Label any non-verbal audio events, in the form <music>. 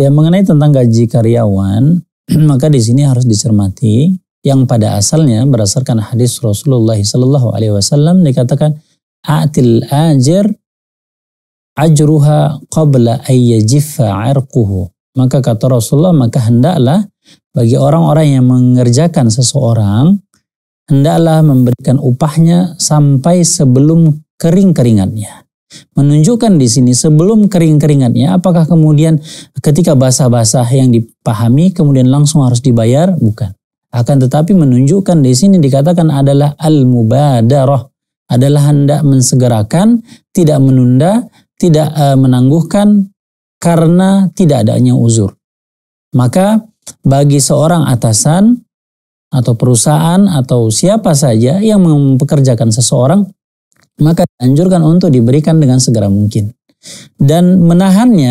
Ya mengenai tentang gaji karyawan, <clears throat> maka di sini harus dicermati yang pada asalnya berdasarkan hadis Rasulullah Shallallahu Alaihi Wasallam dikatakan atil ajar ajruha qabla ayyajifa arquhu. Maka kata Rasulullah, maka hendaklah bagi orang-orang yang mengerjakan seseorang, hendaklah memberikan upahnya sampai sebelum kering-keringannya menunjukkan di sini sebelum kering keringannya apakah kemudian ketika basah-basah yang dipahami kemudian langsung harus dibayar bukan akan tetapi menunjukkan di sini dikatakan adalah al-mubadarah adalah hendak mensegerakan tidak menunda tidak e, menangguhkan karena tidak adanya uzur maka bagi seorang atasan atau perusahaan atau siapa saja yang mempekerjakan seseorang maka dianjurkan untuk diberikan dengan segera mungkin. Dan menahannya